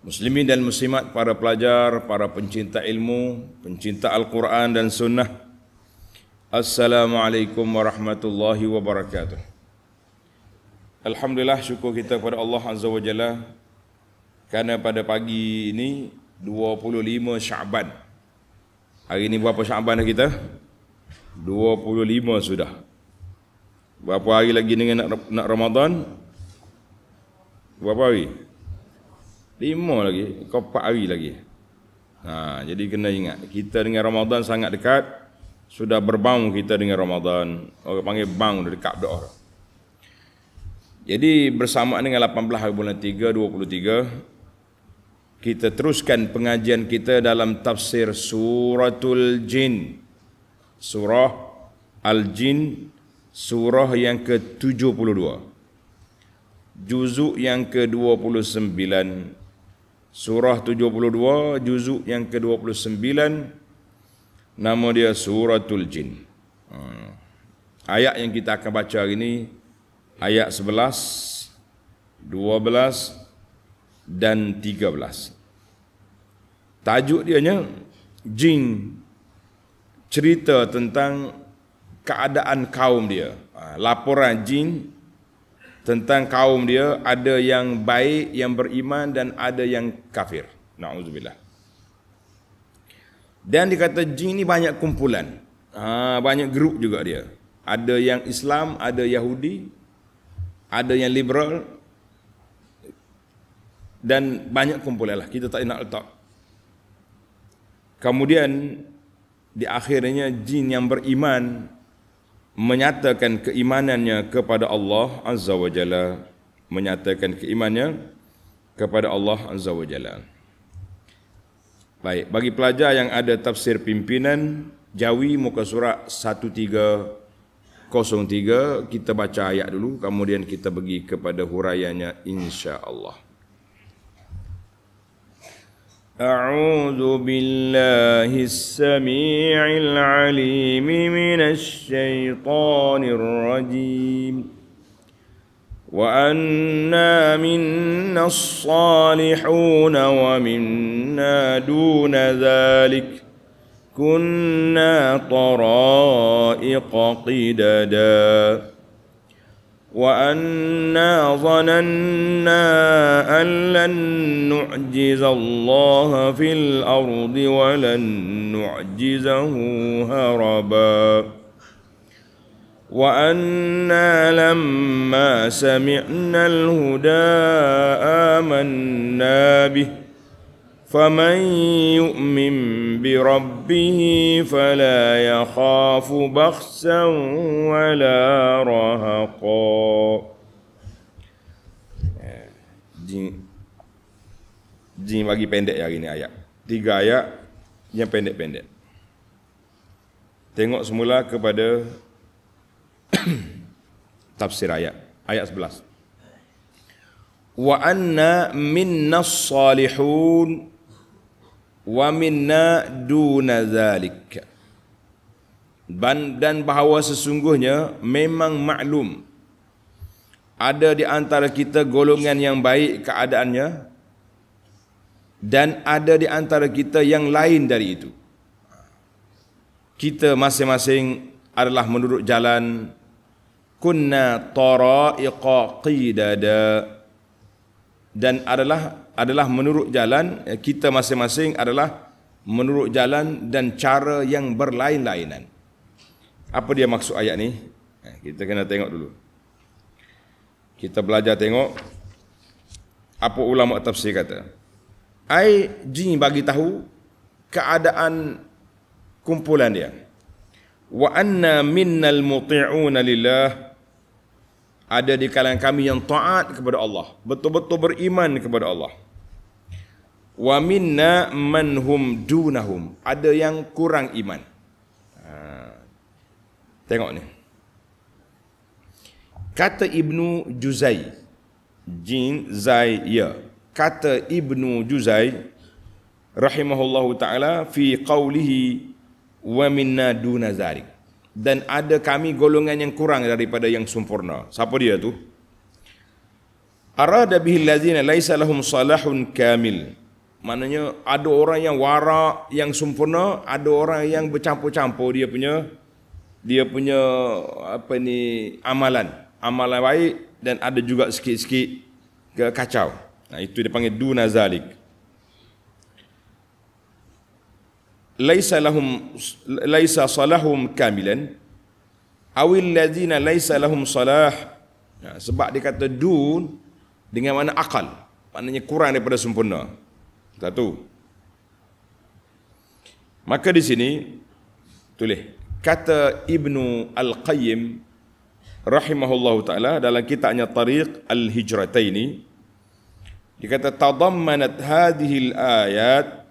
Muslimin dan muslimat, para pelajar, para pencinta ilmu, pencinta Al-Quran dan Sunnah Assalamualaikum warahmatullahi wabarakatuh Alhamdulillah syukur kita kepada Allah Azza wa Jalla Kerana pada pagi ini 25 Syaban Hari ini berapa Syaban dah kita? 25 sudah Berapa hari lagi dengan nak, Ramadan? Berapa hari? Berapa hari? Lima lagi, kau empat hari lagi. Ha, jadi kena ingat, kita dengan Ramadan sangat dekat. Sudah berbang kita dengan Ramadan. Orang panggil bang dekat doa. Jadi bersama dengan 18 hari bulan 3, 23, kita teruskan pengajian kita dalam tafsir suratul jin. Surah Al-Jin, surah yang ke-72. Juzuk yang ke-29. Surah 72 juzuk yang ke-29 nama dia Suratul Jin. Ha. Ayat yang kita akan baca hari ini ayat 11, 12 dan 13. Tajuk dia nya Jin cerita tentang keadaan kaum dia. Ha, laporan jin tentang kaum dia ada yang baik yang beriman dan ada yang kafir. Nauzubillah. Dan dikata jin ni banyak kumpulan. Ha, banyak grup juga dia. Ada yang Islam, ada Yahudi, ada yang liberal dan banyak kumpulan lah. Kita tak nak letak. Kemudian di akhirnya jin yang beriman menyatakan keimanannya kepada Allah Azza wa Jalla menyatakan keimannya kepada Allah Azza wa Jalla Baik, bagi pelajar yang ada tafsir pimpinan Jawi muka surat 1303 kita baca ayat dulu kemudian kita pergi kepada huraiannya insya-Allah. أعوذ بالله السميع العليم من الشيطان الرجيم وأنا منا الصالحون ومنا دون ذلك كنا طرائق قددا وانا ظننا ان لن نعجز الله في الارض ولن نعجزه هربا وانا لما سمعنا الهدى امنا به فمن يؤمن بربه فلا يخاف بخسا ولا رهقا jin jin bagi pendek hari ni ayat tiga ayat yang pendek-pendek tengok semula kepada tafsir ayat ayat 11 wa anna minna salihun wa minna duna zalik dan dan bahawa sesungguhnya memang maklum ada di antara kita golongan yang baik keadaannya dan ada di antara kita yang lain dari itu kita masing-masing adalah menurut jalan kunna taraiqa qidada dan adalah adalah menurut jalan eh, kita masing-masing adalah menurut jalan dan cara yang berlain-lainan. Apa dia maksud ayat ni? Eh, kita kena tengok dulu. Kita belajar tengok apa ulama tafsir kata. Ai jin bagi tahu keadaan kumpulan dia. Wa anna minnal muti'una lillah ada di kalangan kami yang taat kepada Allah, betul-betul beriman kepada Allah wa minna man hum dunahum ada yang kurang iman ha. tengok ni kata ibnu juzai jin zai ya kata ibnu juzai rahimahullahu taala fi qawlihi wa minna duna zalik dan ada kami golongan yang kurang daripada yang sempurna siapa dia tu arada bihi allazina laisa lahum salahun kamil Maknanya ada orang yang warak yang sempurna, ada orang yang bercampur-campur dia punya dia punya apa ni amalan. Amalan baik dan ada juga sikit-sikit kacau. Nah itu dia panggil dunazalik. Laisa lahum laisa salahum kamilan aw alladziina laisa lahum salah. Nah, sebab dia kata dun dengan makna akal. Maknanya kurang daripada sempurna. Satu. Maka di sini tulis kata Ibnu Al-Qayyim rahimahullah taala dalam kitabnya Tariq Al-Hijrataini dia kata tadammanat hadhihi ayat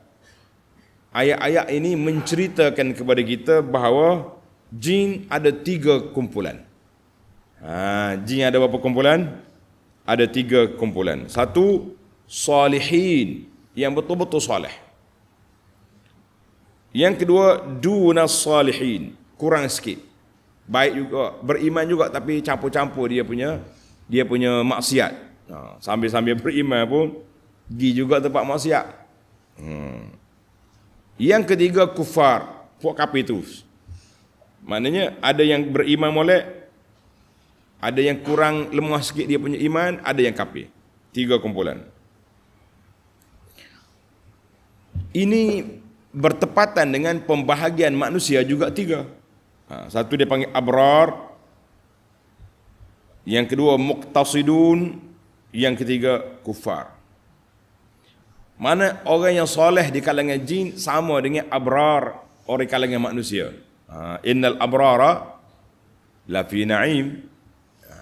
ayat-ayat ini menceritakan kepada kita bahawa jin ada tiga kumpulan. Ha, jin ada berapa kumpulan? Ada tiga kumpulan. Satu, salihin yang betul-betul soleh. Yang kedua, duna salihin. Kurang sikit. Baik juga, beriman juga tapi campur-campur dia punya dia punya maksiat. Ha, sambil-sambil beriman pun, pergi juga tempat maksiat. Hmm. Yang ketiga, kufar. Puak kapitus. Maknanya ada yang beriman molek, ada yang kurang lemah sikit dia punya iman, ada yang kapi. Tiga kumpulan. ini bertepatan dengan pembahagian manusia juga tiga. Ha, satu dia panggil abrar, yang kedua muqtasidun, yang ketiga kufar. Mana orang yang soleh di kalangan jin sama dengan abrar orang di kalangan manusia. Ha, innal abrara la fi na'im ha,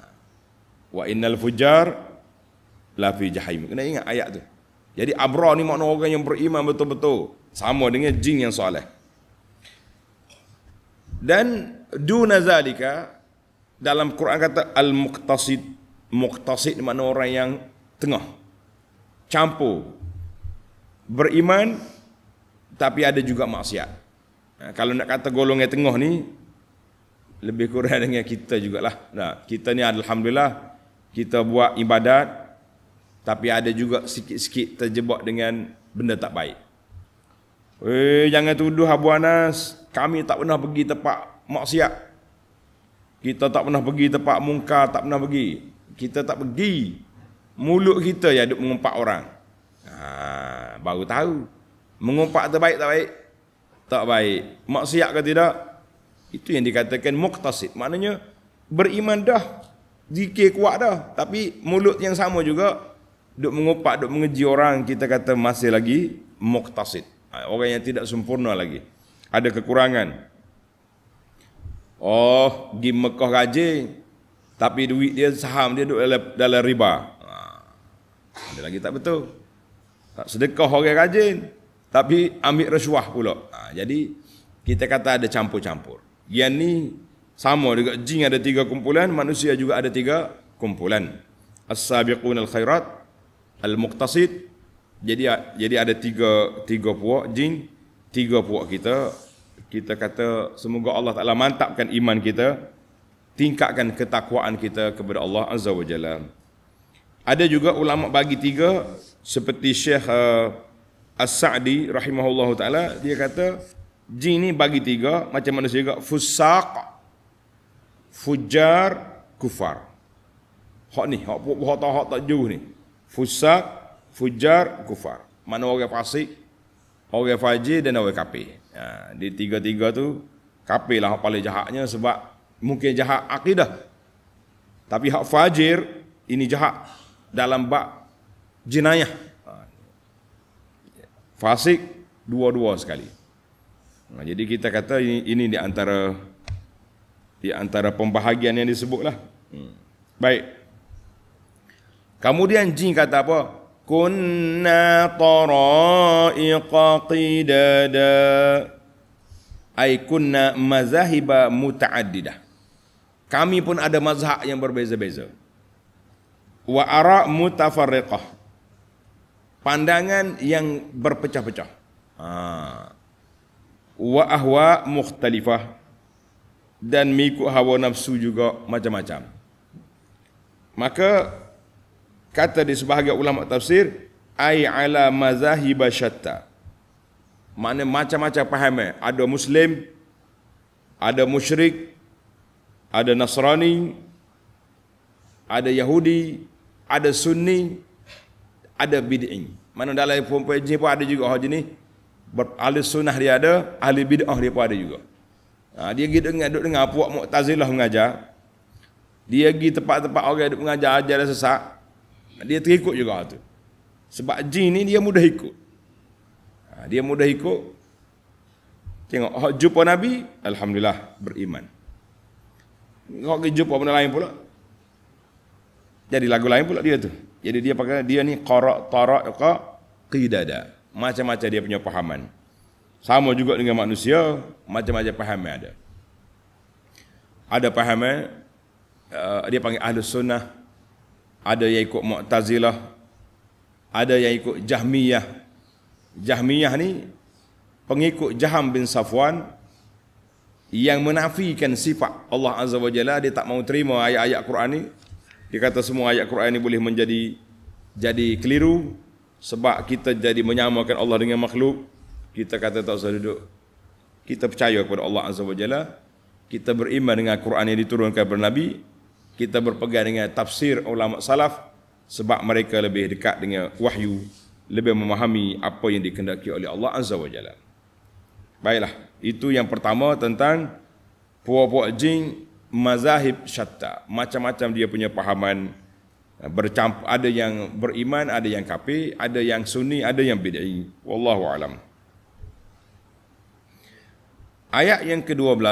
wa innal fujar la fi jahim. Kena ingat ayat tu. Jadi abrah ni makna orang yang beriman betul-betul. Sama dengan jin yang soleh. Dan duna zalika dalam Quran kata al-muqtasid. Muqtasid makna orang yang tengah. Campur. Beriman tapi ada juga maksiat. Nah, ha, kalau nak kata golongan tengah ni lebih kurang dengan kita jugalah. Nah, kita ni alhamdulillah kita buat ibadat, tapi ada juga sikit-sikit terjebak dengan benda tak baik. Eh jangan tuduh Abu Anas, kami tak pernah pergi tempat maksiat. Kita tak pernah pergi tempat mungkar, tak pernah pergi. Kita tak pergi. Mulut kita yang duk mengumpat orang. Ha, baru tahu. Mengumpat terbaik tak baik? Tak baik. Maksiat ke tidak? Itu yang dikatakan muqtasid. Maknanya beriman dah, zikir kuat dah, tapi mulut yang sama juga duk mengopak duk mengeji orang kita kata masih lagi muqtasid ha, orang yang tidak sempurna lagi ada kekurangan oh di Mekah gaji tapi duit dia saham dia duk dalam, dalam riba ha. ada lagi tak betul tak sedekah orang rajin tapi ambil rasuah pula ha, jadi kita kata ada campur-campur yang ni sama juga jin ada tiga kumpulan manusia juga ada tiga kumpulan as-sabiqun al-khairat al-muqtasid jadi jadi ada tiga tiga puak jin tiga puak kita kita kata semoga Allah Taala mantapkan iman kita tingkatkan ketakwaan kita kepada Allah Azza wa Jalla ada juga ulama bagi tiga seperti Syekh eh, As-Sa'di rahimahullahu taala dia kata jin ni bagi tiga macam mana juga fusaq fujar kufar hak ni hak hak tak jauh ni fusak, fujar, kufar. Mana orang fasik, orang fajir dan orang kafir. Ha, di tiga-tiga tu kafir lah paling jahatnya sebab mungkin jahat akidah. Tapi hak fajir ini jahat dalam bab jenayah. Ha. Fasik dua-dua sekali. Nah, ha, jadi kita kata ini, ini di antara di antara pembahagian yang disebutlah. Hmm. Baik. Kemudian jin kata apa? Kunna tara'iqa qidada. Ai kunna mazahiba muta'addidah. Kami pun ada mazhab yang berbeza-beza. Wa ara mutafarriqah. Pandangan yang berpecah-pecah. Ha. Wa ahwa mukhtalifah. Dan mengikut hawa nafsu juga macam-macam. Maka kata di sebahagian ulama tafsir ai ala mazahib syatta Mana macam-macam faham eh? ada muslim ada musyrik ada nasrani ada yahudi ada sunni ada bid'in mana dalam perempuan pun ada juga hal jenis ahli sunnah dia ada, ahli bid'ah dia pun ada juga. Ha, dia pergi dengar, duduk dengar puak Mu'tazilah mengajar. Dia pergi tempat-tempat orang yang mengajar, ajar dan sesak. Dia terikut juga tu. Sebab jin ni dia mudah ikut. Ha, dia mudah ikut. Tengok, oh, jumpa Nabi, Alhamdulillah beriman. Kalau pergi jumpa benda lain pula. Jadi lagu lain pula dia tu. Jadi dia pakai, dia ni qara' tarak ka qidada. Macam-macam dia punya pahaman. Sama juga dengan manusia, macam-macam pahaman ada. Ada pahaman, uh, dia panggil ahli sunnah ada yang ikut Mu'tazilah, ada yang ikut Jahmiyah. Jahmiyah ni pengikut Jaham bin Safwan yang menafikan sifat Allah Azza wa Jalla dia tak mau terima ayat-ayat Quran ni. Dia kata semua ayat Quran ni boleh menjadi jadi keliru sebab kita jadi menyamakan Allah dengan makhluk. Kita kata tak usah duduk. Kita percaya kepada Allah Azza wa Jalla. Kita beriman dengan Quran yang diturunkan kepada Nabi kita berpegang dengan tafsir ulama salaf sebab mereka lebih dekat dengan wahyu lebih memahami apa yang dikendaki oleh Allah Azza Wajalla. Baiklah, itu yang pertama tentang puak-puak jin mazahib syatta. Macam-macam dia punya pahaman eh, bercamp, ada yang beriman, ada yang kafir, ada yang sunni, ada yang bid'i. Wallahu alam. Ayat yang ke-12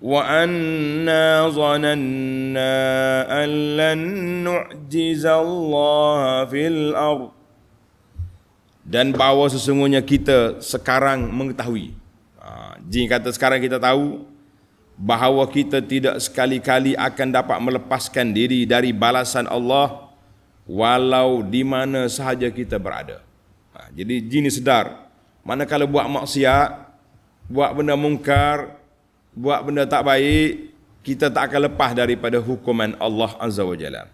وأنا ظننا أن لن نعجز الله في الأرض dan bahawa sesungguhnya kita sekarang mengetahui ha, Jin kata sekarang kita tahu bahawa kita tidak sekali-kali akan dapat melepaskan diri dari balasan Allah walau di mana sahaja kita berada. Ha, jadi jin ini sedar, manakala buat maksiat, buat benda mungkar, buat benda tak baik kita tak akan lepas daripada hukuman Allah Azza wa Jalla.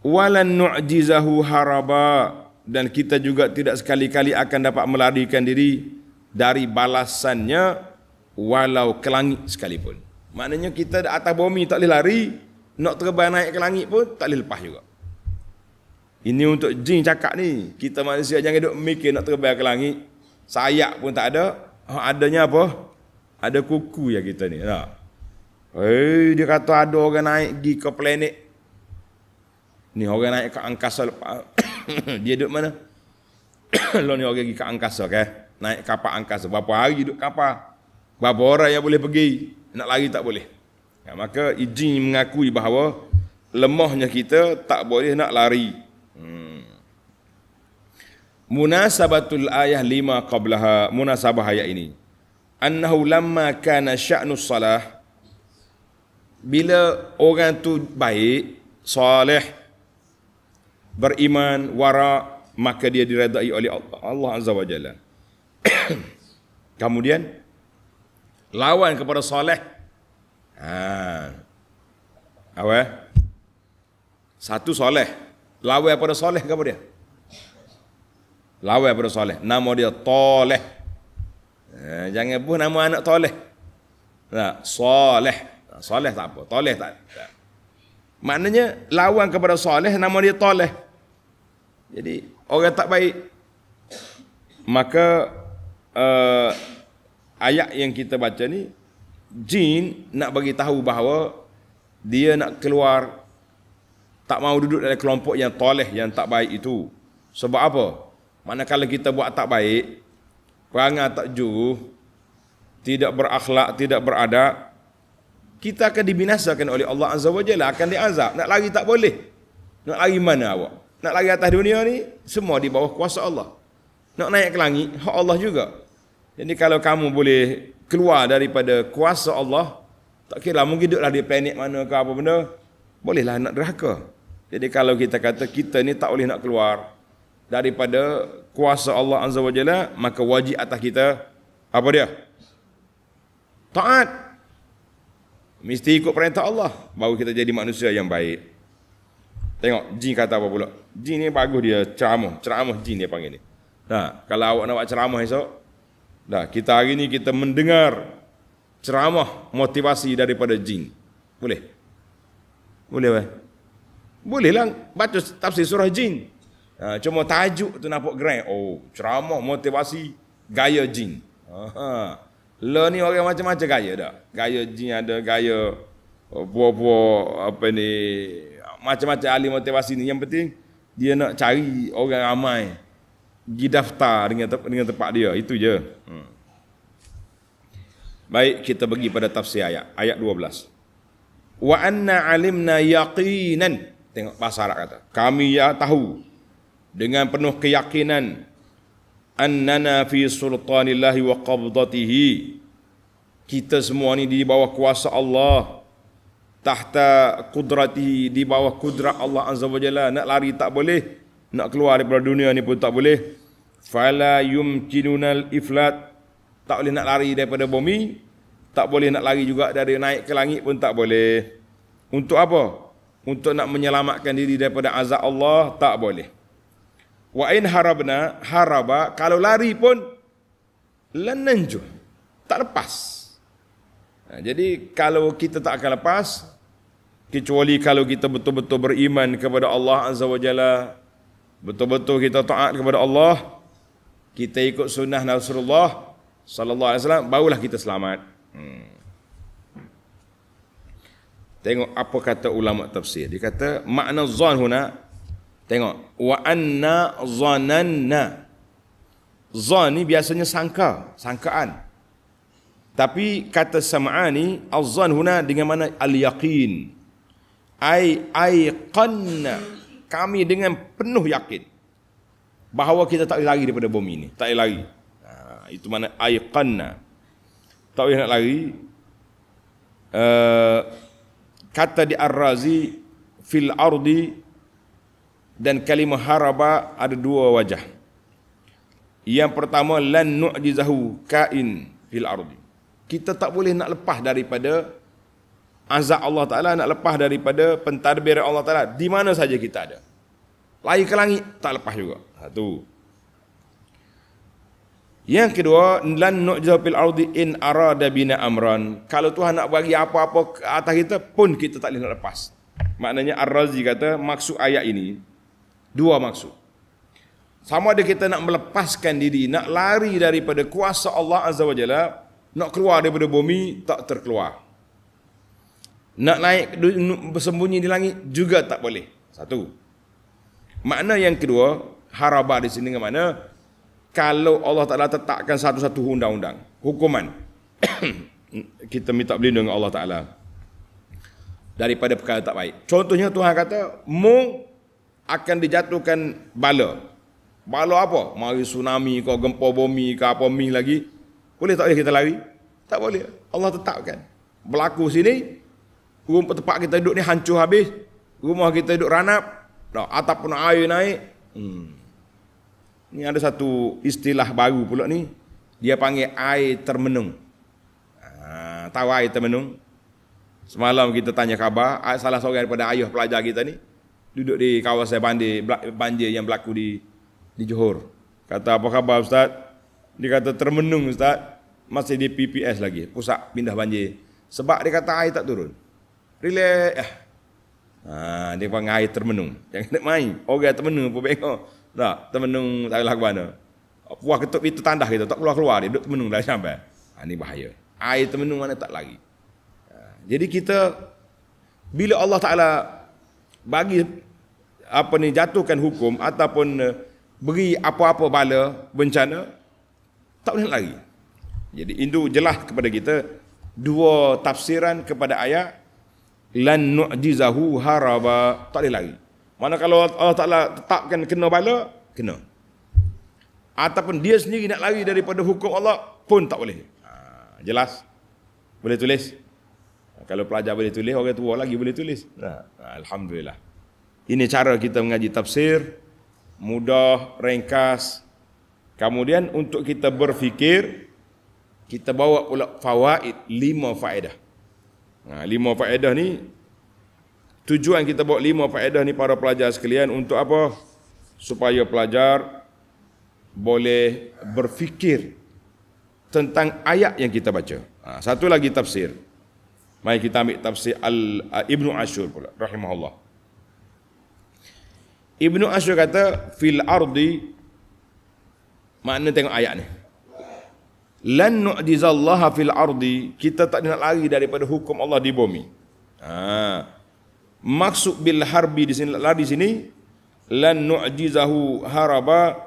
Walan nu'jizahu haraba dan kita juga tidak sekali-kali akan dapat melarikan diri dari balasannya walau ke langit sekalipun. Maknanya kita di atas bumi tak boleh lari, nak terbang naik ke langit pun tak boleh lepas juga. Ini untuk jin cakap ni. Kita manusia jangan duduk mikir nak terbang ke langit. Sayap pun tak ada, Oh, adanya apa? Ada kuku ya kita ni. Tak? Hei, eh, dia kata ada orang naik di ke planet. Ni orang naik ke angkasa lepas. dia duduk mana? Lo ni orang pergi ke angkasa ke? Eh? Naik kapal angkasa. Berapa hari duduk kapal? Berapa orang yang boleh pergi? Nak lari tak boleh. Ya, maka izin mengakui bahawa lemahnya kita tak boleh nak lari. Hmm munasabatul ayah lima qablaha munasabah ayat ini annahu lamma kana sya'nu salah bila orang tu baik soleh beriman wara maka dia diredai oleh Allah Allah azza wajalla kemudian lawan kepada soleh ha apa satu soleh lawan kepada soleh kepada dia lawai pada soleh nama dia toleh eh, jangan buh nama anak toleh tak soleh soleh tak apa toleh tak, tak. maknanya lawan kepada soleh nama dia toleh jadi orang tak baik maka uh, ayat yang kita baca ni jin nak bagi tahu bahawa dia nak keluar tak mau duduk dalam kelompok yang toleh yang tak baik itu sebab apa mana Manakala kita buat tak baik, perangai tak juruh, tidak berakhlak, tidak beradab, kita akan dibinasakan oleh Allah Azza wa Jalla, akan diazab. Nak lari tak boleh. Nak lari mana awak? Nak lari atas dunia ni, semua di bawah kuasa Allah. Nak naik ke langit, hak Allah juga. Jadi kalau kamu boleh keluar daripada kuasa Allah, tak kira lah, mungkin duduklah di planet mana ke apa benda, bolehlah nak deraka. Jadi kalau kita kata kita ni tak boleh nak keluar, daripada kuasa Allah Azza wa Jalla maka wajib atas kita apa dia? Taat. Mesti ikut perintah Allah baru kita jadi manusia yang baik. Tengok jin kata apa pula? Jin ni bagus dia ceramah, ceramah jin dia panggil ni. Nah, kalau awak nak buat ceramah esok, dah kita hari ni kita mendengar ceramah motivasi daripada jin. Boleh? Boleh weh. Boleh lah baca tafsir surah jin. Uh, cuma tajuk tu nampak grand. Oh, ceramah motivasi gaya jin. Ha. Lah ni orang macam-macam gaya dah. Gaya jin ada gaya uh, buah-buah apa ni macam-macam ahli motivasi ni. Yang penting dia nak cari orang ramai pergi daftar dengan tep- dengan tempat dia. Itu je. Hmm. Baik, kita bagi pada tafsir ayat. Ayat 12. Wa anna alimna yaqinan. Tengok bahasa Arab kata. Kami ya tahu dengan penuh keyakinan annana fi sultanillahi wa qabdatihi kita semua ni di bawah kuasa Allah tahta kudratihi di bawah kudrat Allah azza wajalla. nak lari tak boleh nak keluar daripada dunia ni pun tak boleh fala yumkinunal iflat tak boleh nak lari daripada bumi tak boleh nak lari juga dari naik ke langit pun tak boleh untuk apa untuk nak menyelamatkan diri daripada azab Allah tak boleh wa in harabna haraba kalau lari pun lananjuh tak lepas ha, jadi kalau kita tak akan lepas kecuali kalau kita betul-betul beriman kepada Allah azza wajalla betul-betul kita taat kepada Allah kita ikut sunnah Rasulullah sallallahu alaihi wasallam barulah kita selamat hmm. Tengok apa kata ulama tafsir. Dia kata makna zon huna Tengok wa anna zananna. Zan ni biasanya sangka, sangkaan. Tapi kata sama'a ni azan huna dengan mana al yaqin. Ai aiqanna kami dengan penuh yakin bahawa kita tak boleh lari daripada bumi ini, tak boleh lari. Ha, itu mana aiqanna. Tak boleh nak lari. Uh, kata di Ar-Razi fil ardi dan kalimah haraba ada dua wajah. Yang pertama lan nu'jizahu kain fil ardi. Kita tak boleh nak lepas daripada azab Allah Taala, nak lepas daripada pentadbir Allah Taala di mana saja kita ada. Lari ke langit tak lepas juga. Satu. Ha, Yang kedua, lan nu'jizahu fil ardi in arada bina amran. Kalau Tuhan nak bagi apa-apa ke atas kita pun kita tak boleh nak lepas. Maknanya Ar-Razi kata maksud ayat ini Dua maksud. Sama ada kita nak melepaskan diri, nak lari daripada kuasa Allah Azza wa Jalla, nak keluar daripada bumi, tak terkeluar. Nak naik bersembunyi di langit, juga tak boleh. Satu. Makna yang kedua, harabah di sini dengan mana, kalau Allah Ta'ala tetapkan satu-satu undang-undang, hukuman, kita minta berlindung dengan Allah Ta'ala daripada perkara tak baik. Contohnya Tuhan kata, mu akan dijatuhkan bala. Bala apa? Mari tsunami ke gempa bumi ke apa mi lagi. Boleh tak boleh kita lari? Tak boleh. Allah tetapkan. Berlaku sini, rumah tempat kita duduk ni hancur habis. Rumah kita duduk ranap. Tak, atap pun air naik. Hmm. Ini ada satu istilah baru pula ni. Dia panggil air termenung. Ah, tahu air termenung? Semalam kita tanya khabar, salah seorang daripada ayah pelajar kita ni, duduk di kawasan banjir, banjir yang berlaku di di Johor. Kata apa khabar Ustaz? Dia kata termenung Ustaz, masih di PPS lagi, pusat pindah banjir. Sebab dia kata air tak turun. Relax. Ah, ha, dia panggil air termenung. Jangan nak main. Orang termenung pun bengok. Tak, termenung tak boleh mana. Puah ketuk itu tanda kita, tak keluar-keluar dia, duduk termenung dah sampai. Ha, ah, ini bahaya. Air termenung mana tak lagi. Ha, jadi kita, bila Allah Ta'ala bagi apa ni jatuhkan hukum ataupun uh, beri apa-apa bala bencana tak boleh lagi. Jadi itu jelas kepada kita dua tafsiran kepada ayat lan nu'jizahu haraba tak boleh lagi. Mana kalau Allah Taala tetapkan kena bala, kena. Ataupun dia sendiri nak lari daripada hukum Allah pun tak boleh. Ha, jelas. Boleh tulis. Kalau pelajar boleh tulis, orang tua lagi boleh tulis. Ha, alhamdulillah. Ini cara kita mengaji tafsir mudah, ringkas. Kemudian untuk kita berfikir kita bawa pula fawaid lima faedah. Nah, ha, lima faedah ni tujuan kita bawa lima faedah ni para pelajar sekalian untuk apa? Supaya pelajar boleh berfikir tentang ayat yang kita baca. Ha, satu lagi tafsir. Mari kita ambil tafsir Al Ibnu Ashur pula rahimahullah. Ibnu Ashur kata fil ardi makna tengok ayat ni. Lan nu'dizallaha fil ardi kita tak nak lari daripada hukum Allah di bumi. Ha. Maksud bil harbi di sini lari di sini lan nu'jizahu haraba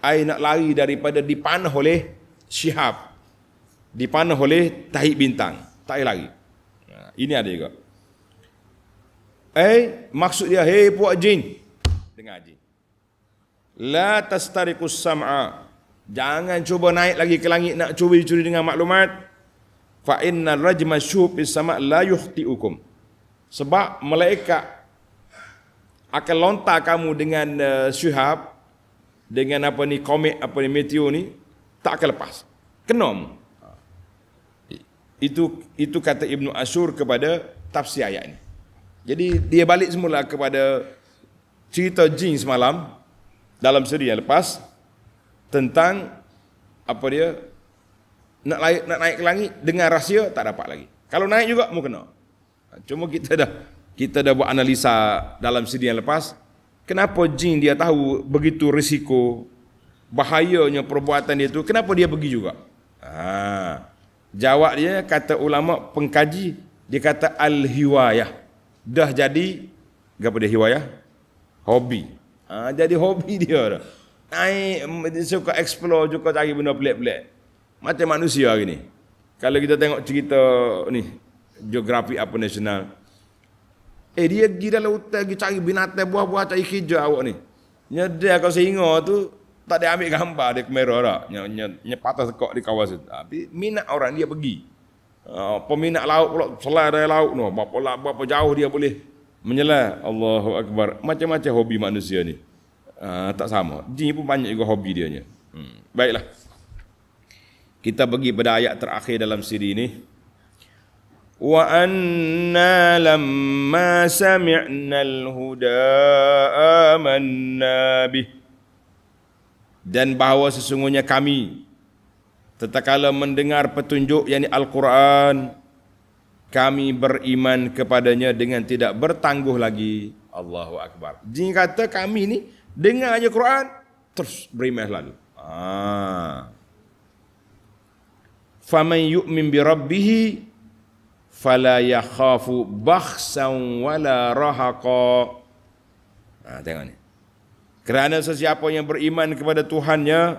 ai nak lari daripada dipanah oleh Syihab. Dipanah oleh Tahi bintang. Tak boleh lari. Ha, ini ada juga. Eh, maksud dia, hei puak jin, dengar haji la tastariqus sam'a jangan cuba naik lagi ke langit nak curi-curi dengan maklumat fa inna rajma syub bis sama la yukhtiukum sebab malaikat akan lontar kamu dengan uh, syuhab dengan apa ni komet apa ni meteor ni tak akan lepas kenom itu itu kata Ibnu Asyur kepada tafsir ayat ini jadi dia balik semula kepada cerita jin semalam dalam seri yang lepas tentang apa dia nak naik nak naik ke langit dengan rahsia tak dapat lagi. Kalau naik juga mu kena. Cuma kita dah kita dah buat analisa dalam seri yang lepas kenapa jin dia tahu begitu risiko bahayanya perbuatan dia tu kenapa dia pergi juga? Ah. Ha. Jawab dia kata ulama pengkaji dia kata al hiwayah dah jadi apa dia hiwayah Hobi. Ha, jadi hobi dia dah. Naik, dia mm, suka explore, suka cari benda pelik-pelik. Macam manusia hari ni. Kalau kita tengok cerita ni, geografi apa nasional. Eh, dia pergi dalam hutan, pergi cari binatang, buah-buah, cari hijau awak ni. Nyedih kau sehingga tu, tak ada ambil gambar dia kamera dah. Nyepatah sekok di kawasan tu. Tapi minat orang dia pergi. Uh, peminat laut pula, selai dari laut tu. Berapa, berapa jauh dia boleh menyela Allahu akbar macam-macam hobi manusia ni uh, tak sama jin pun banyak juga hobi dia nya hmm. baiklah kita pergi pada ayat terakhir dalam siri ini wa anna lamma sami'na al huda amanna bi dan bahawa sesungguhnya kami tetkala mendengar petunjuk yakni al-Quran kami beriman kepadanya dengan tidak bertangguh lagi. Allahu Akbar. Jadi kata kami ni dengar aja Quran terus beriman lalu. Ah. Faman yu'min bi rabbih fala yakhafu bakhsan wala rahaqa. Ah tengok ni. Kerana sesiapa yang beriman kepada Tuhannya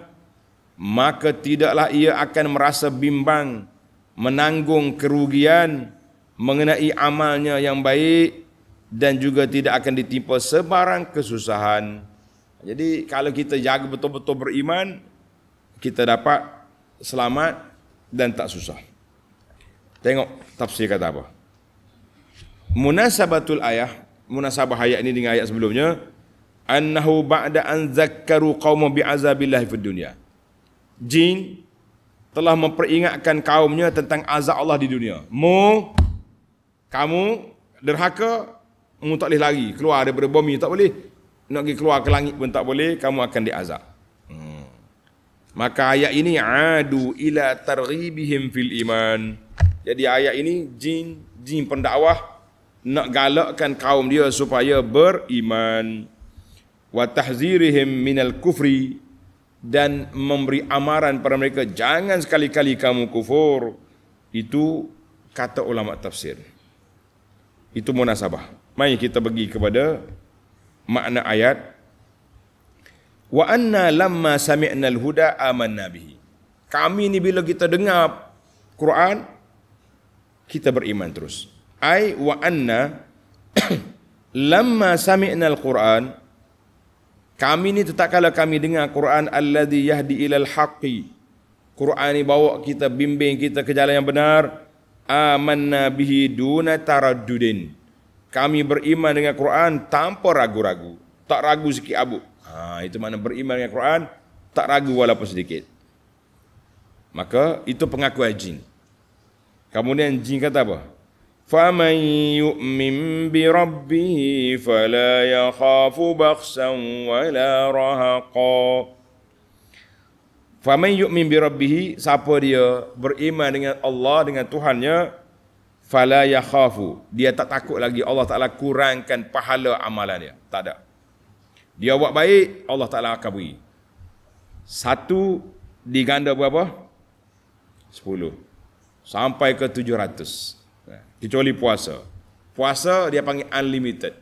maka tidaklah ia akan merasa bimbang menanggung kerugian mengenai amalnya yang baik dan juga tidak akan ditimpa sebarang kesusahan. Jadi kalau kita jaga betul-betul beriman, kita dapat selamat dan tak susah. Tengok tafsir kata apa. Munasabatul ayah, munasabah ayat ini dengan ayat sebelumnya, annahu ba'da an zakkaru qauma bi azabillah fid dunya. Jin telah memperingatkan kaumnya tentang azab Allah di dunia. Mu kamu derhaka kamu tak boleh lari keluar daripada bumi tak boleh nak pergi keluar ke langit pun tak boleh kamu akan diazab hmm. maka ayat ini adu ila targhibihim fil iman jadi ayat ini jin jin pendakwah nak galakkan kaum dia supaya beriman wa tahzirihim minal kufri dan memberi amaran kepada mereka jangan sekali-kali kamu kufur itu kata ulama tafsir. Itu munasabah. Mari kita pergi kepada makna ayat wa anna lamma sami'na al-huda amanna bihi. Kami ni bila kita dengar Quran kita beriman terus. Ai wa anna lamma sami'na al-Quran kami ni tetap kala kami dengar Quran alladhi yahdi ilal haqqi. Quran ni bawa kita bimbing kita ke jalan yang benar amanna bihi duna taraddudin. Kami beriman dengan Quran tanpa ragu-ragu. Tak ragu sikit abu. Ha, itu makna beriman dengan Quran, tak ragu walaupun sedikit. Maka itu pengakuan jin. Kemudian jin kata apa? فَمَنْ يُؤْمِنْ بِرَبِّهِ فَلَا يَخَافُ بَخْسًا وَلَا رَهَقًا Faman yu'min bi rabbih, siapa dia beriman dengan Allah dengan Tuhannya, fala yakhafu. Dia tak takut lagi Allah Taala kurangkan pahala amalan dia. Tak ada. Dia buat baik, Allah Taala akan beri. Satu diganda berapa? Sepuluh. Sampai ke tujuh ratus. Eh, kecuali puasa. Puasa dia panggil unlimited.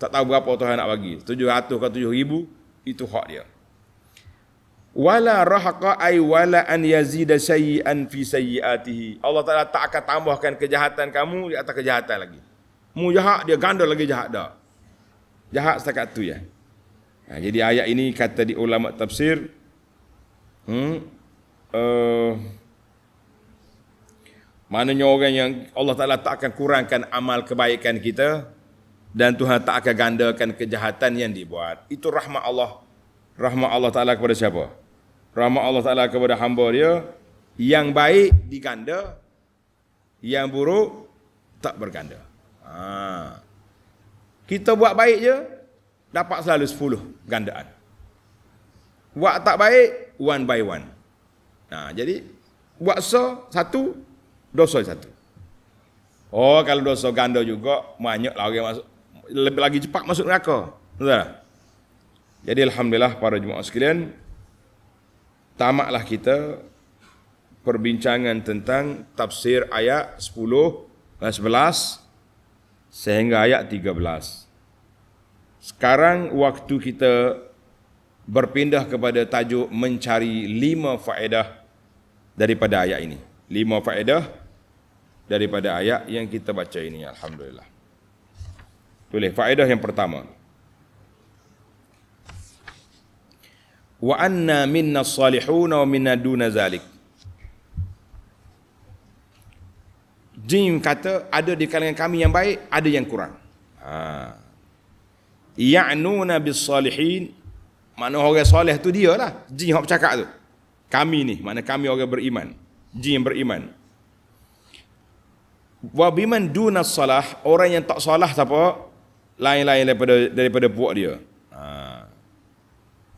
Tak tahu berapa Tuhan nak bagi. Tujuh ratus ke tujuh ribu, itu hak dia wala rahqa ay wala an yazida sayyi'an fi sayyi'atihi. Allah Taala tak akan tambahkan kejahatan kamu di atas kejahatan lagi. Mu jahat dia ganda lagi jahat dah. Jahat setakat tu ya. Nah, ha, jadi ayat ini kata di ulama tafsir hmm uh, Maknanya orang yang Allah Ta'ala tak akan kurangkan amal kebaikan kita dan Tuhan tak akan gandakan kejahatan yang dibuat. Itu rahmat Allah. Rahmat Allah Ta'ala kepada siapa? rahmat Allah Taala kepada hamba dia yang baik diganda yang buruk tak berganda. Ha. Kita buat baik je dapat selalu 10 gandaan. Buat tak baik one by one. Nah, ha, jadi buat so satu dosa satu. Oh, kalau dosa ganda juga banyak lagi masuk lebih lagi cepat masuk neraka. Betul Jadi alhamdulillah para jemaah sekalian, tamaklah kita perbincangan tentang tafsir ayat 10 11 sehingga ayat 13. Sekarang waktu kita berpindah kepada tajuk mencari lima faedah daripada ayat ini. Lima faedah daripada ayat yang kita baca ini alhamdulillah. Boleh faedah yang pertama. wa anna minna salihuna wa minna duna zalik jin kata ada di kalangan kami yang baik ada yang kurang ha ya'nuna bis salihin mana orang soleh tu dia lah jin hok cakap tu kami ni mana kami orang beriman jin yang beriman wa biman duna salah orang yang tak salah siapa lain-lain daripada daripada buat dia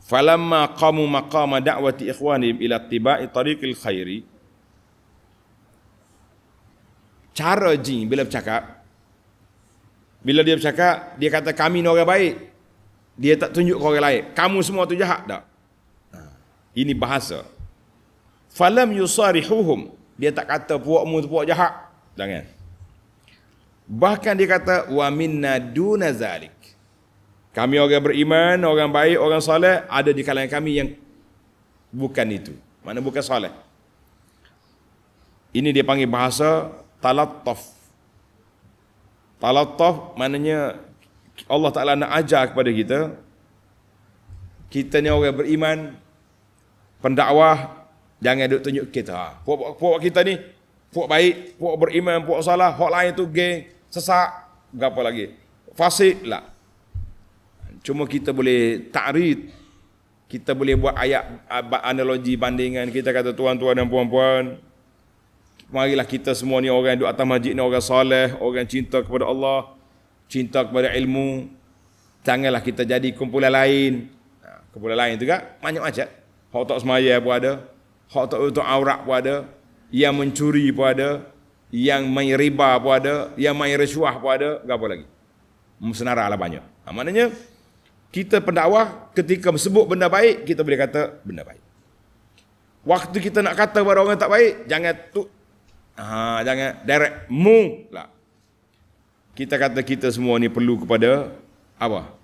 falamma qamu maqama da'wati ikhwani ila tiba'i tariqil khairi cara jin bila bercakap bila dia bercakap dia kata kami ni orang baik dia tak tunjuk ke orang lain kamu semua tu jahat tak ha. ini bahasa falam yusarihuhum dia tak kata puakmu tu puak jahat jangan bahkan dia kata wa minna duna kami orang beriman, orang baik, orang soleh ada di kalangan kami yang bukan itu. Mana bukan soleh? Ini dia panggil bahasa talattaf. Talattaf maknanya Allah Taala nak ajar kepada kita kita ni orang beriman pendakwah jangan duk tunjuk kita. Puak-puak ha, kita ni puak baik, puak beriman, puak salah, hok lain tu geng, sesak, berapa lagi? Fasik lah cuma kita boleh ta'rid kita boleh buat ayat ah, analogi bandingan kita kata tuan-tuan dan puan-puan marilah kita semua ni orang duduk atas masjid ni orang soleh orang cinta kepada Allah cinta kepada ilmu janganlah kita jadi kumpulan lain kumpulan lain juga banyak macam hak tak semaya pun ada hak tak untuk aurat pun ada yang mencuri pun ada yang main riba pun ada yang main resuah pun ada apa lagi senara lah banyak ha, maknanya kita pendakwah ketika sebut benda baik kita boleh kata benda baik waktu kita nak kata pada orang tak baik jangan tu ha, jangan direct mu lah kita kata kita semua ni perlu kepada apa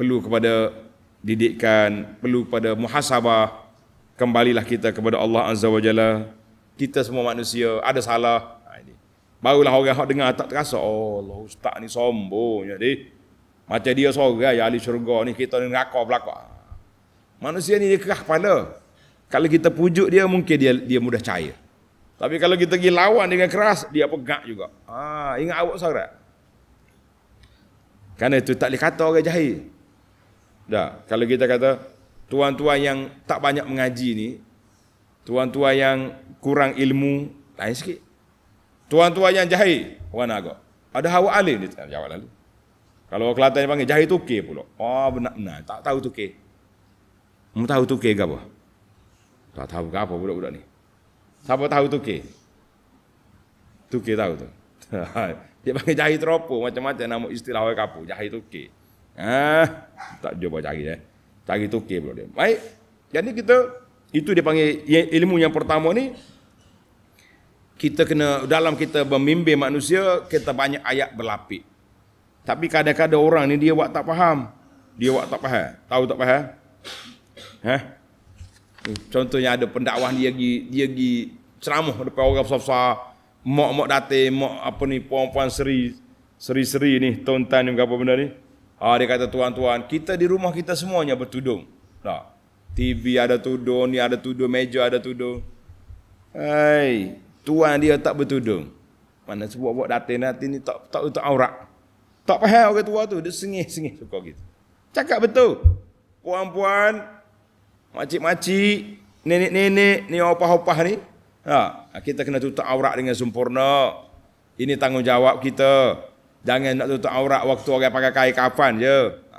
perlu kepada didikan perlu kepada muhasabah kembalilah kita kepada Allah azza wajalla kita semua manusia ada salah ha, ini barulah orang hak dengar tak terasa oh Allah ustaz ni sombongnya dia macam dia seorang kan? ya, ahli syurga ni kita ni ngakak belakang. Manusia ni dia kerah kepala. Kalau kita pujuk dia mungkin dia dia mudah cair. Tapi kalau kita pergi lawan dengan keras dia pegak juga. Ha, ah, ingat awak saudara. Karena itu tak boleh kata orang jahil. Dah, kalau kita kata tuan-tuan yang tak banyak mengaji ni, tuan-tuan yang kurang ilmu, lain sikit. Tuan-tuan yang jahil, warna agak. Ada hawa alim ni jawab lalu. Kalau Kelantan dia panggil jahit tukir pula. Oh benar, benar. Tak tahu tukir. Mu tahu tukir ke apa? Tak tahu ke apa budak-budak ni. Siapa tahu tukir? Tukir tahu tu. dia panggil jahit teropo macam-macam nama istilah orang kapu. Jahit tukir. Ah, tak cuba cari eh. Cari tukir pula dia. Baik. Jadi kita itu dia panggil ilmu yang pertama ni kita kena dalam kita membimbing manusia kita banyak ayat berlapis tapi kadang-kadang orang ni dia buat tak faham. Dia buat tak faham. Tahu tak faham? Ha? Contohnya ada pendakwah dia pergi dia pergi ceramah depan orang besar-besar. Mak-mak datang, mak apa ni puan-puan seri seri-seri ni, tuan-tuan ni apa benda ni? Ha, dia kata tuan-tuan, kita di rumah kita semuanya bertudung. Tak. TV ada tudung, ni ada tudung, meja ada tudung. Hai, tuan dia tak bertudung. Mana sebab buat datin hati ni tak tak tak aurat. Tak faham orang tua tu, dia sengih-sengih suka gitu. Cakap betul. Puan-puan, makcik-makcik, nenek-nenek, ni opah-opah ni. Ha, kita kena tutup aurat dengan sempurna. Ini tanggungjawab kita. Jangan nak tutup aurat waktu orang pakai kain kafan je. Ha,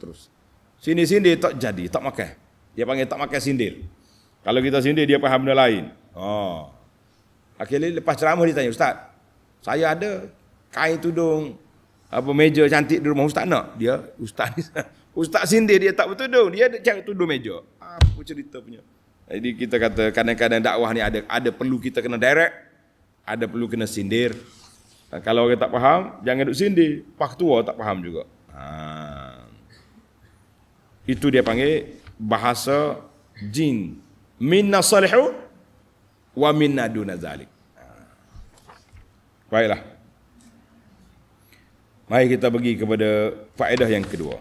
terus. Sini-sini tak jadi, tak makan. Dia panggil tak makan sindir. Kalau kita sindir, dia paham benda lain. Ha. Akhirnya lepas ceramah dia tanya, Ustaz, saya ada kain tudung apa meja cantik di rumah ustaz nak dia ustaz ni ustaz sindir dia tak bertudung dia cak tudung meja apa cerita punya jadi kita kata kadang-kadang dakwah ni ada ada perlu kita kena direct ada perlu kena sindir ha, kalau orang tak faham jangan duk sindir faktua tak faham juga ha. itu dia panggil bahasa jin minna salihu wa minna dunazalik ha. baiklah Mari kita pergi kepada faedah yang kedua.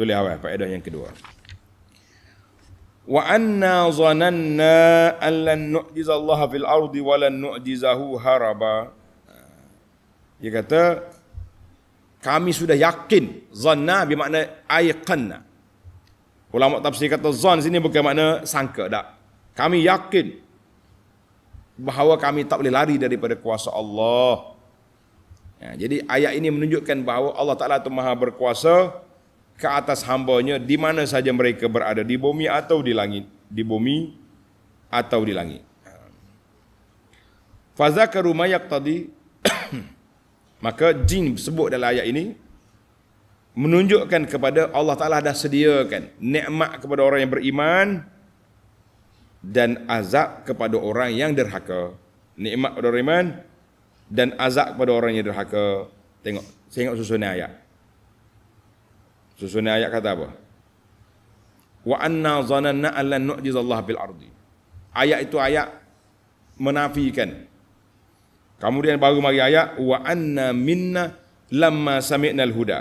Tulis awal faedah yang kedua. Wa anna zananna an lan nu'jiza Allah fil ardi wa lan nu'jizahu haraba. Dia kata kami sudah yakin zanna bermakna ayqanna. Ulama tafsir kata zan sini bukan makna sangka dak. Kami yakin bahawa kami tak boleh lari daripada kuasa Allah. Ya, jadi ayat ini menunjukkan bahawa Allah Ta'ala itu maha berkuasa ke atas hambanya di mana saja mereka berada, di bumi atau di langit. Di bumi atau di langit. Ha. Faza ke rumah tadi, maka jin sebut dalam ayat ini, menunjukkan kepada Allah Ta'ala dah sediakan nikmat kepada orang yang beriman dan azab kepada orang yang derhaka. Nikmat kepada orang beriman dan azab kepada orang yang derhaka. Tengok, tengok susunan ayat. Susunan ayat kata apa? Wa anna zananna an lan nu'jizallaha bil ardi. Ayat itu ayat menafikan. Kemudian baru mari ayat wa anna minna lamma sami'na al huda.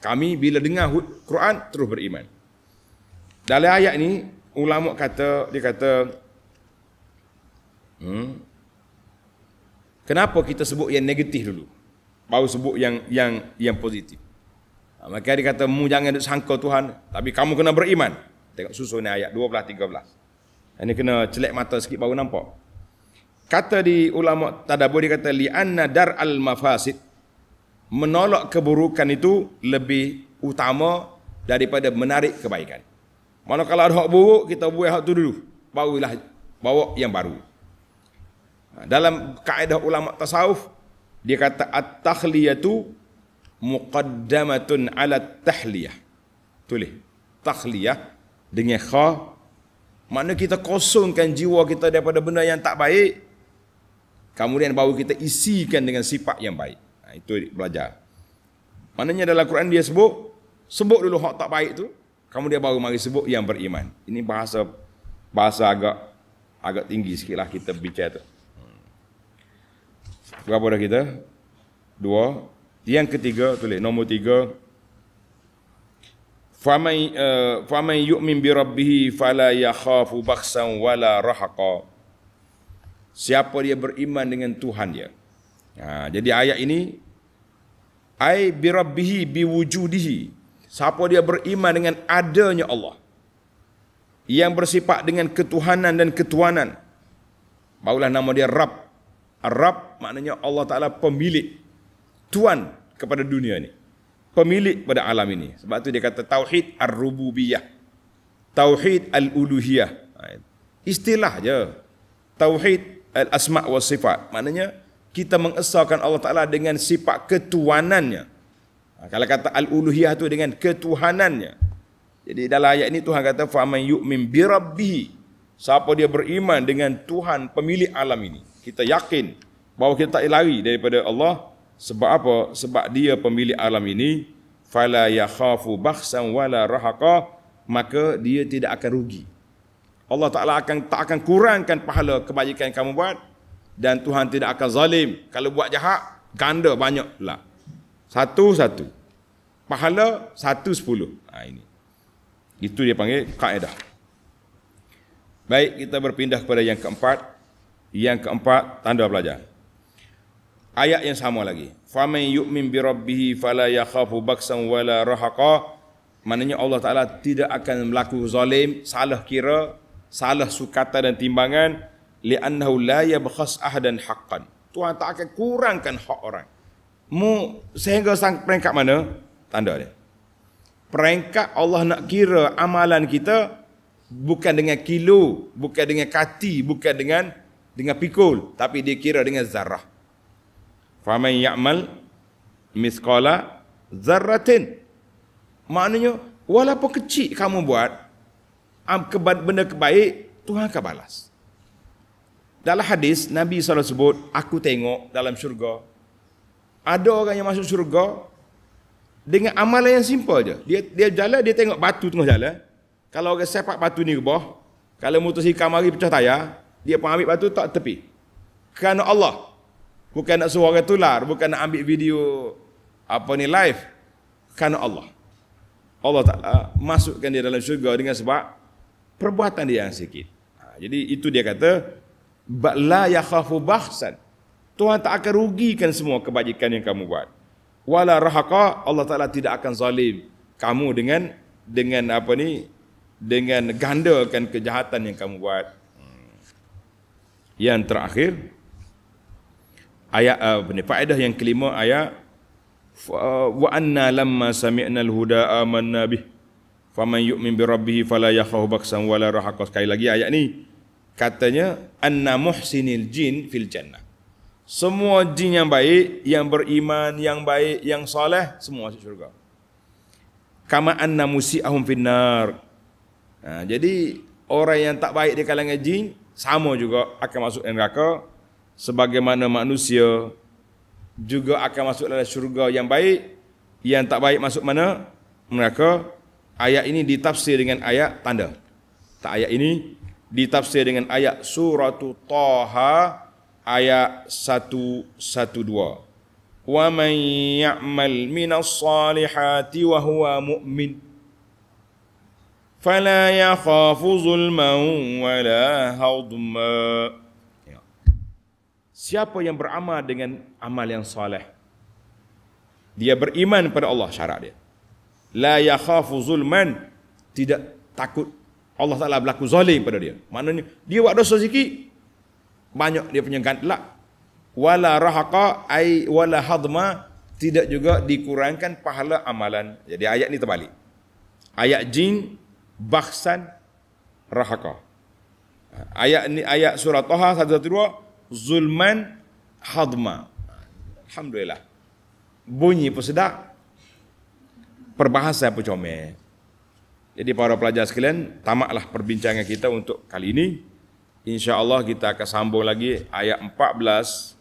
Kami bila dengar Quran terus beriman. Dalam ayat ini ulama kata dia kata hmm, Kenapa kita sebut yang negatif dulu? Baru sebut yang yang yang positif. Ha, maka dia kata, mu jangan sangka Tuhan, tapi kamu kena beriman. Tengok susun ni ayat 12, 13. Ini kena celik mata sikit baru nampak. Kata di ulama Tadabur, dia kata, li'anna dar al-mafasid, menolak keburukan itu lebih utama daripada menarik kebaikan. Mana kalau ada hak buruk, kita buat hak tu dulu. Barulah bawa yang baru. Ha, dalam kaedah ulama tasawuf dia kata at-takhliyatu muqaddamatun ala tahliyah. Tulis takhliyah dengan kha Mana kita kosongkan jiwa kita daripada benda yang tak baik kemudian baru kita isikan dengan sifat yang baik. Ha, itu belajar. Maknanya dalam Quran dia sebut sebut dulu hak tak baik tu dia baru mari sebut yang beriman. Ini bahasa bahasa agak agak tinggi sikitlah kita bicara tu. Berapa dah kita? Dua. Yang ketiga, tulis nombor tiga. Famai uh, famai yu'min bi rabbih fala yakhafu baksan wala rahaqa. Siapa dia beriman dengan Tuhan dia. Ha, jadi ayat ini ai bi rabbih bi wujudihi. Siapa dia beriman dengan adanya Allah. Yang bersifat dengan ketuhanan dan ketuanan. Baulah nama dia Rabb Arab maknanya Allah Ta'ala pemilik. Tuan kepada dunia ini. Pemilik pada alam ini. Sebab itu dia kata Tauhid Ar-Rububiyah. Tauhid Al-Uluhiyah. Ha, istilah je. Tauhid Al-Asma' wa Sifat. Maknanya kita mengesahkan Allah Ta'ala dengan sifat ketuanannya. Ha, kalau kata Al-Uluhiyah tu dengan ketuhanannya. Jadi dalam ayat ini Tuhan kata, فَمَنْ يُؤْمِنْ بِرَبِّهِ Siapa dia beriman dengan Tuhan pemilik alam ini kita yakin bahawa kita tak lari daripada Allah sebab apa sebab dia pemilik alam ini fala yakhafu bakhsan wala rahaqa maka dia tidak akan rugi Allah Taala akan tak akan kurangkan pahala kebajikan yang kamu buat dan Tuhan tidak akan zalim kalau buat jahat ganda banyaklah satu satu pahala satu sepuluh ha, ini itu dia panggil kaedah baik kita berpindah kepada yang keempat yang keempat tanda pelajar. Ayat yang sama lagi. Faman yu'min bi rabbih fala yakhafu baksan wala rahaqa. Maknanya Allah Taala tidak akan berlaku zalim, salah kira, salah sukata dan timbangan li'annahu la yabkhas ahadan haqqan. Tuhan tak akan kurangkan hak orang. Mu sehingga sang peringkat mana? Tanda dia. Peringkat Allah nak kira amalan kita bukan dengan kilo, bukan dengan kati, bukan dengan dengan pikul tapi dia kira dengan zarah faman ya'mal misqala zarratin maknanya walaupun kecil kamu buat am kebat benda kebaik Tuhan akan balas dalam hadis Nabi SAW sebut aku tengok dalam syurga ada orang yang masuk syurga dengan amalan yang simple je. Dia dia jalan dia tengok batu tengah jalan. Kalau orang sepak batu ni rebah, kalau motosikal mari pecah tayar, dia pun ambil batu tak tepi kerana Allah bukan nak suruh orang tular bukan nak ambil video apa ni live kerana Allah Allah Ta'ala masukkan dia dalam syurga dengan sebab perbuatan dia yang sikit ha, jadi itu dia kata la yakhafu bakhsan Tuhan tak akan rugikan semua kebajikan yang kamu buat wala rahaqa Allah Ta'ala tidak akan zalim kamu dengan dengan apa ni dengan gandakan kejahatan yang kamu buat yang terakhir ayat uh, apa ni faedah yang kelima ayat uh, wa anna lamma sami'na al-huda amanna bih faman yu'min bi rabbih fala yakhafu baksan wala rahaqa sekali lagi ayat ni katanya anna muhsinil jin fil jannah semua jin yang baik yang beriman yang baik yang soleh semua masuk syurga kama anna musi'ahum finnar ha, jadi orang yang tak baik di kalangan jin sama juga akan masuk neraka sebagaimana manusia juga akan masuk dalam syurga yang baik yang tak baik masuk mana neraka ayat ini ditafsir dengan ayat tanda tak ayat ini ditafsir dengan ayat surah taha ayat 112 wa man ya'mal minas salihati wa huwa mu'min فلا يخاف ظلما ولا هضما Siapa yang beramal dengan amal yang soleh? Dia beriman pada Allah syarat dia. La yakhafu zulman tidak takut Allah Taala berlaku zalim pada dia. Maknanya dia buat dosa sikit banyak dia punya gantlak. Wala rahaqa ai wala hadma tidak juga dikurangkan pahala amalan. Jadi ayat ni terbalik. Ayat jin Bahsan Rahaka. Ayat ni ayat surah Taha 112 Zulman Hadma. Alhamdulillah. Bunyi pun sedap. Perbahasa pun comel. Jadi para pelajar sekalian, tamatlah perbincangan kita untuk kali ini. InsyaAllah kita akan sambung lagi ayat 14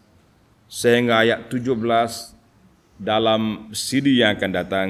sehingga ayat 17 dalam CD yang akan datang.